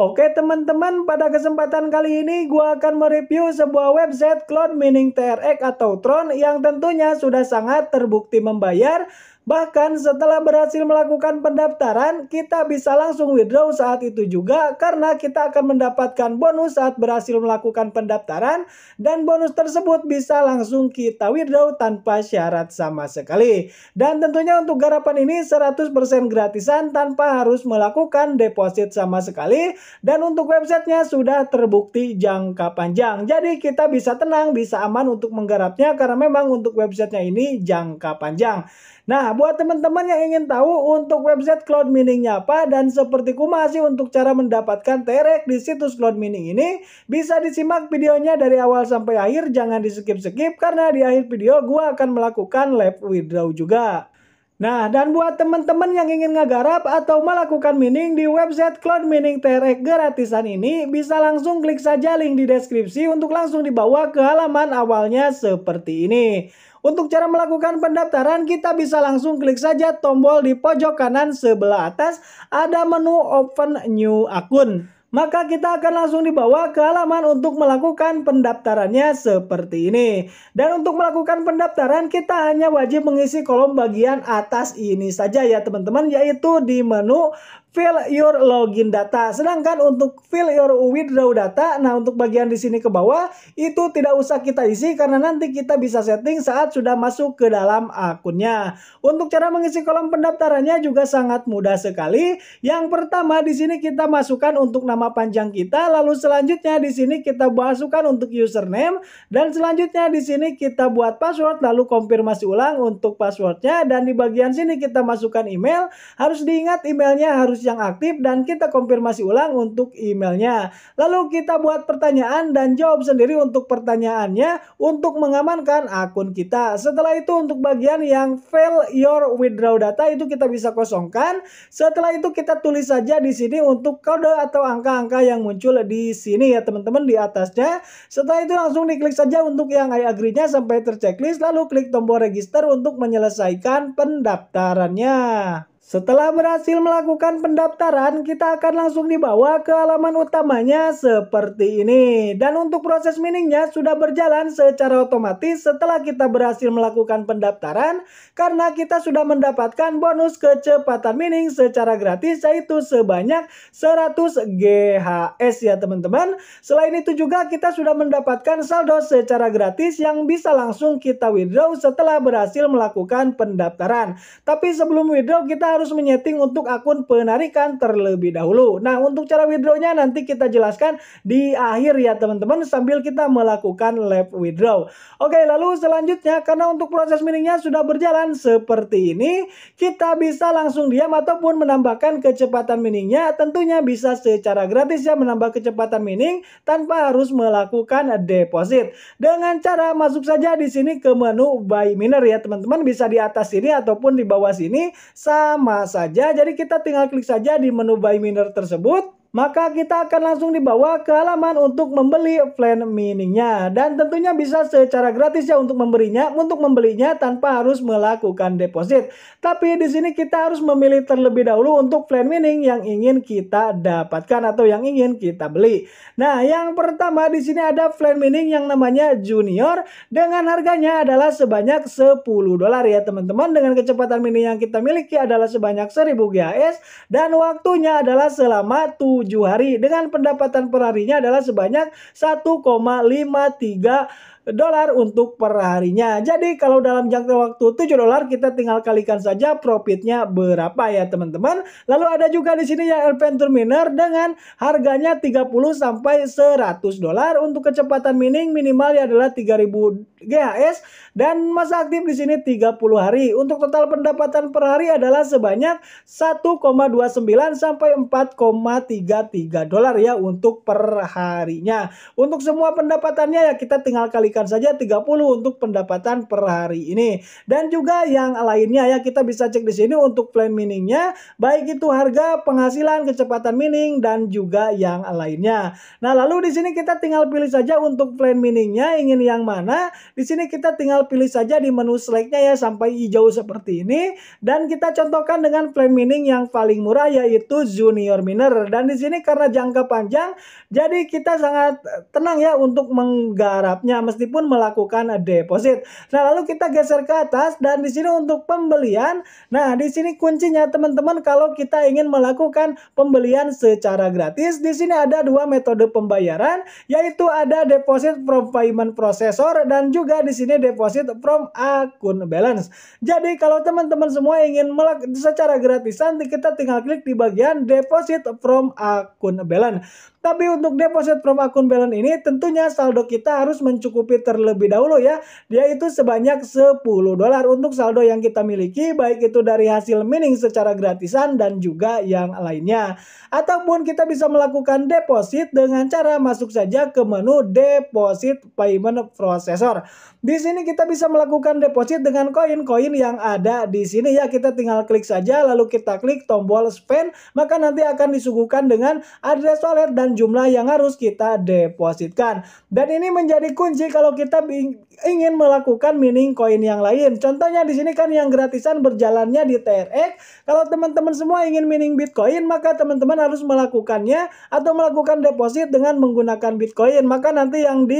Oke teman-teman, pada kesempatan kali ini gue akan mereview sebuah website cloud mining TRX atau Tron yang tentunya sudah sangat terbukti membayar Bahkan setelah berhasil melakukan pendaftaran, kita bisa langsung withdraw saat itu juga karena kita akan mendapatkan bonus saat berhasil melakukan pendaftaran dan bonus tersebut bisa langsung kita withdraw tanpa syarat sama sekali. Dan tentunya untuk garapan ini 100% gratisan tanpa harus melakukan deposit sama sekali dan untuk websitenya sudah terbukti jangka panjang. Jadi kita bisa tenang, bisa aman untuk menggarapnya karena memang untuk websitenya ini jangka panjang. Nah, buat teman-teman yang ingin tahu untuk website cloud miningnya apa dan seperti kumasi untuk cara mendapatkan terek di situs cloud mining ini, bisa disimak videonya dari awal sampai akhir, jangan di skip-skip karena di akhir video gua akan melakukan live withdraw juga. Nah, dan buat teman-teman yang ingin ngegarap atau melakukan mining di website Cloud Mining TRX gratisan ini, bisa langsung klik saja link di deskripsi untuk langsung dibawa ke halaman awalnya seperti ini. Untuk cara melakukan pendaftaran, kita bisa langsung klik saja tombol di pojok kanan sebelah atas ada menu Open New Akun. Maka kita akan langsung dibawa ke halaman untuk melakukan pendaftarannya seperti ini. Dan untuk melakukan pendaftaran kita hanya wajib mengisi kolom bagian atas ini saja ya teman-teman yaitu di menu fill your login data. Sedangkan untuk fill your withdraw data, nah untuk bagian di sini ke bawah itu tidak usah kita isi karena nanti kita bisa setting saat sudah masuk ke dalam akunnya. Untuk cara mengisi kolom pendaftarannya juga sangat mudah sekali. Yang pertama di sini kita masukkan untuk nama panjang kita, lalu selanjutnya di sini kita masukkan untuk username dan selanjutnya di sini kita buat password lalu konfirmasi ulang untuk passwordnya dan di bagian sini kita masukkan email. Harus diingat emailnya harus yang aktif dan kita konfirmasi ulang untuk emailnya. Lalu kita buat pertanyaan dan jawab sendiri untuk pertanyaannya untuk mengamankan akun kita. Setelah itu untuk bagian yang fail your withdraw data itu kita bisa kosongkan. Setelah itu kita tulis saja di sini untuk kode atau angka-angka yang muncul di sini ya teman-teman di atasnya. Setelah itu langsung diklik saja untuk yang I agree-nya sampai terchecklist lalu klik tombol register untuk menyelesaikan pendaftarannya. Setelah berhasil melakukan pendaftaran, kita akan langsung dibawa ke halaman utamanya seperti ini. Dan untuk proses miningnya sudah berjalan secara otomatis setelah kita berhasil melakukan pendaftaran karena kita sudah mendapatkan bonus kecepatan mining secara gratis yaitu sebanyak 100 GHS ya teman-teman. Selain itu juga kita sudah mendapatkan saldo secara gratis yang bisa langsung kita withdraw setelah berhasil melakukan pendaftaran. Tapi sebelum withdraw kita harus menyeting untuk akun penarikan terlebih dahulu. Nah, untuk cara withdrawnya nanti kita jelaskan di akhir ya teman-teman sambil kita melakukan live withdraw. Oke, lalu selanjutnya karena untuk proses miningnya sudah berjalan seperti ini, kita bisa langsung diam ataupun menambahkan kecepatan miningnya. Tentunya bisa secara gratis ya menambah kecepatan mining tanpa harus melakukan deposit. Dengan cara masuk saja di sini ke menu buy miner ya teman-teman bisa di atas sini ataupun di bawah sini sama sama saja. Jadi kita tinggal klik saja di menu buy miner tersebut maka kita akan langsung dibawa ke halaman untuk membeli plan miningnya dan tentunya bisa secara gratis ya untuk memberinya untuk membelinya tanpa harus melakukan deposit tapi di sini kita harus memilih terlebih dahulu untuk plan mining yang ingin kita dapatkan atau yang ingin kita beli nah yang pertama di sini ada plan mining yang namanya junior dengan harganya adalah sebanyak 10 dolar ya teman-teman dengan kecepatan mining yang kita miliki adalah sebanyak 1000 GHz dan waktunya adalah selama 7 7 hari dengan pendapatan per harinya adalah sebanyak 1,53 dolar untuk perharinya. Jadi kalau dalam jangka waktu 7 dolar kita tinggal kalikan saja profitnya berapa ya teman-teman. Lalu ada juga di sini yang Adventure Miner dengan harganya 30 sampai 100 dolar untuk kecepatan mining minimalnya adalah 3000 GHS dan masa aktif di sini 30 hari. Untuk total pendapatan per hari adalah sebanyak 1,29 sampai 4,33 dolar ya untuk per harinya. Untuk semua pendapatannya ya kita tinggal kalikan diberikan saja 30 untuk pendapatan per hari ini. Dan juga yang lainnya ya kita bisa cek di sini untuk plan miningnya baik itu harga, penghasilan, kecepatan mining dan juga yang lainnya. Nah, lalu di sini kita tinggal pilih saja untuk plan miningnya ingin yang mana. Di sini kita tinggal pilih saja di menu selectnya ya sampai hijau seperti ini dan kita contohkan dengan plan mining yang paling murah yaitu junior miner. Dan di sini karena jangka panjang jadi kita sangat tenang ya untuk menggarapnya meskipun pun melakukan deposit. Nah, lalu kita geser ke atas dan di sini untuk pembelian. Nah, di sini kuncinya teman-teman kalau kita ingin melakukan pembelian secara gratis, di sini ada dua metode pembayaran yaitu ada deposit from payment processor dan juga di sini deposit from akun balance. Jadi kalau teman-teman semua ingin melak secara gratisan kita tinggal klik di bagian deposit from akun balance. Tapi untuk deposit from akun balance ini tentunya saldo kita harus mencukupi terlebih dahulu ya. Dia itu sebanyak 10 dolar untuk saldo yang kita miliki baik itu dari hasil mining secara gratisan dan juga yang lainnya. Ataupun kita bisa melakukan deposit dengan cara masuk saja ke menu deposit payment processor. Di sini kita bisa melakukan deposit dengan koin-koin yang ada di sini ya. Kita tinggal klik saja lalu kita klik tombol spend maka nanti akan disuguhkan dengan address wallet dan jumlah yang harus kita depositkan. Dan ini menjadi kunci kalau kita ingin melakukan mining koin yang lain. Contohnya di sini kan yang gratisan berjalannya di TRX. Kalau teman-teman semua ingin mining Bitcoin, maka teman-teman harus melakukannya atau melakukan deposit dengan menggunakan Bitcoin. Maka nanti yang di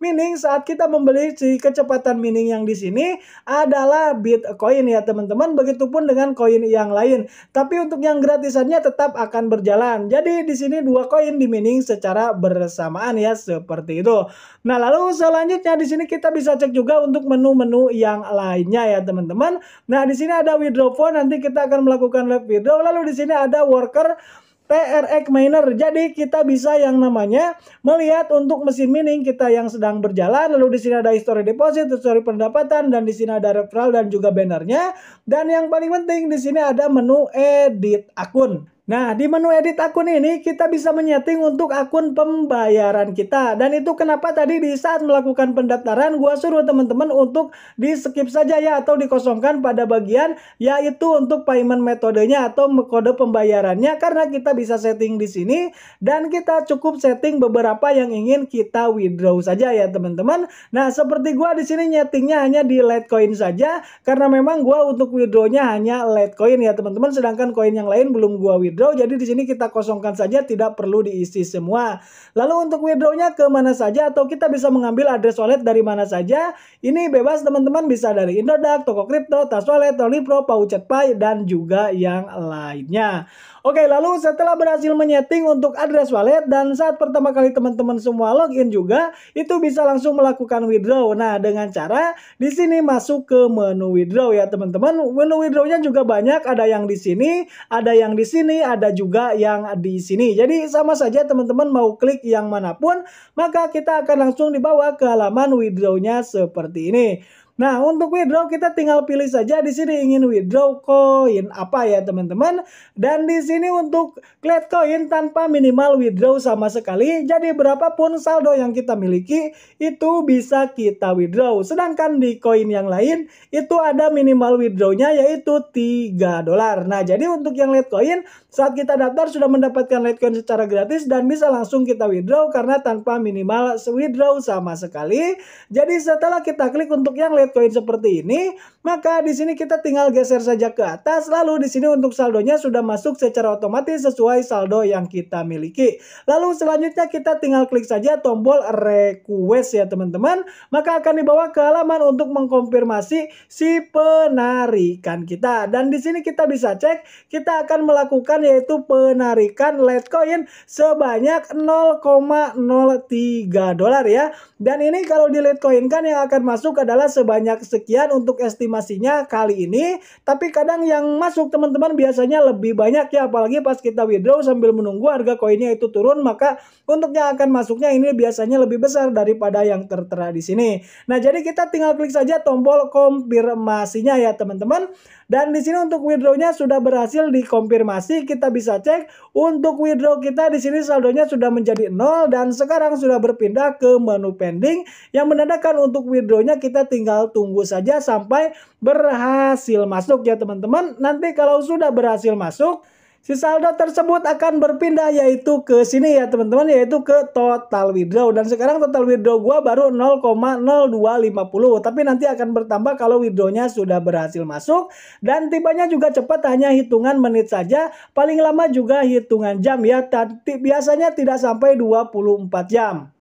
mining saat kita membeli si kecepatan mining yang di sini adalah Bitcoin ya teman-teman. Begitupun dengan koin yang lain. Tapi untuk yang gratisannya tetap akan berjalan. Jadi di sini dua koin Mining secara bersamaan ya seperti itu. Nah, lalu selanjutnya di sini kita bisa cek juga untuk menu-menu yang lainnya ya, teman-teman. Nah, di sini ada withdraw phone nanti kita akan melakukan live withdraw. Lalu di sini ada worker TRX miner. Jadi kita bisa yang namanya melihat untuk mesin mining kita yang sedang berjalan. Lalu di sini ada history deposit, history pendapatan, dan di sini ada referral dan juga bannernya. Dan yang paling penting di sini ada menu edit akun. Nah, di menu edit akun ini kita bisa menyeting untuk akun pembayaran kita. Dan itu kenapa tadi di saat melakukan pendaftaran gua suruh teman-teman untuk di skip saja ya atau dikosongkan pada bagian yaitu untuk payment metodenya atau kode pembayarannya karena kita bisa setting di sini dan kita cukup setting beberapa yang ingin kita withdraw saja ya teman-teman. Nah, seperti gua di sini nyetingnya hanya di Litecoin saja karena memang gua untuk withdrawnya hanya Litecoin ya teman-teman sedangkan koin yang lain belum gua withdraw withdraw. Jadi di sini kita kosongkan saja, tidak perlu diisi semua. Lalu untuk withdrawnya ke mana saja atau kita bisa mengambil address wallet dari mana saja. Ini bebas teman-teman bisa dari Indodax, Toko Kripto, Tas Wallet, Tolipro, Pay dan juga yang lainnya. Oke, lalu setelah berhasil menyeting untuk address wallet dan saat pertama kali teman-teman semua login juga, itu bisa langsung melakukan withdraw. Nah, dengan cara di sini masuk ke menu withdraw ya teman-teman. Menu withdrawnya juga banyak, ada yang di sini, ada yang di sini, ada juga yang di sini. Jadi sama saja teman-teman mau klik yang manapun, maka kita akan langsung dibawa ke halaman withdraw-nya seperti ini. Nah, untuk withdraw kita tinggal pilih saja di sini ingin withdraw koin apa ya teman-teman. Dan di sini untuk Glad koin tanpa minimal withdraw sama sekali. Jadi berapapun saldo yang kita miliki itu bisa kita withdraw. Sedangkan di koin yang lain itu ada minimal withdrawnya yaitu 3 dolar. Nah, jadi untuk yang Litecoin saat kita daftar sudah mendapatkan Litecoin secara gratis dan bisa langsung kita withdraw karena tanpa minimal withdraw sama sekali. Jadi setelah kita klik untuk yang Litecoin Koin seperti ini, maka di sini kita tinggal geser saja ke atas lalu di sini untuk saldonya sudah masuk secara otomatis sesuai saldo yang kita miliki. Lalu selanjutnya kita tinggal klik saja tombol request ya teman-teman, maka akan dibawa ke halaman untuk mengkonfirmasi si penarikan kita. Dan di sini kita bisa cek kita akan melakukan yaitu penarikan Litecoin sebanyak 0,03 dolar ya. Dan ini kalau di Litecoin kan yang akan masuk adalah sebanyak sebanyak sekian untuk estimasinya kali ini. Tapi kadang yang masuk teman-teman biasanya lebih banyak ya apalagi pas kita withdraw sambil menunggu harga koinnya itu turun maka untuk yang akan masuknya ini biasanya lebih besar daripada yang tertera di sini. Nah, jadi kita tinggal klik saja tombol konfirmasinya ya teman-teman. Dan di sini untuk withdrawnya sudah berhasil dikonfirmasi. Kita bisa cek untuk withdraw kita di sini saldonya sudah menjadi nol dan sekarang sudah berpindah ke menu pending yang menandakan untuk withdrawnya kita tinggal tunggu saja sampai berhasil masuk ya teman-teman. Nanti kalau sudah berhasil masuk Si saldo tersebut akan berpindah yaitu ke sini ya teman-teman yaitu ke total withdraw dan sekarang total withdraw gua baru 0,0250 tapi nanti akan bertambah kalau withdrawnya sudah berhasil masuk dan tibanya juga cepat hanya hitungan menit saja paling lama juga hitungan jam ya biasanya tidak sampai 24 jam.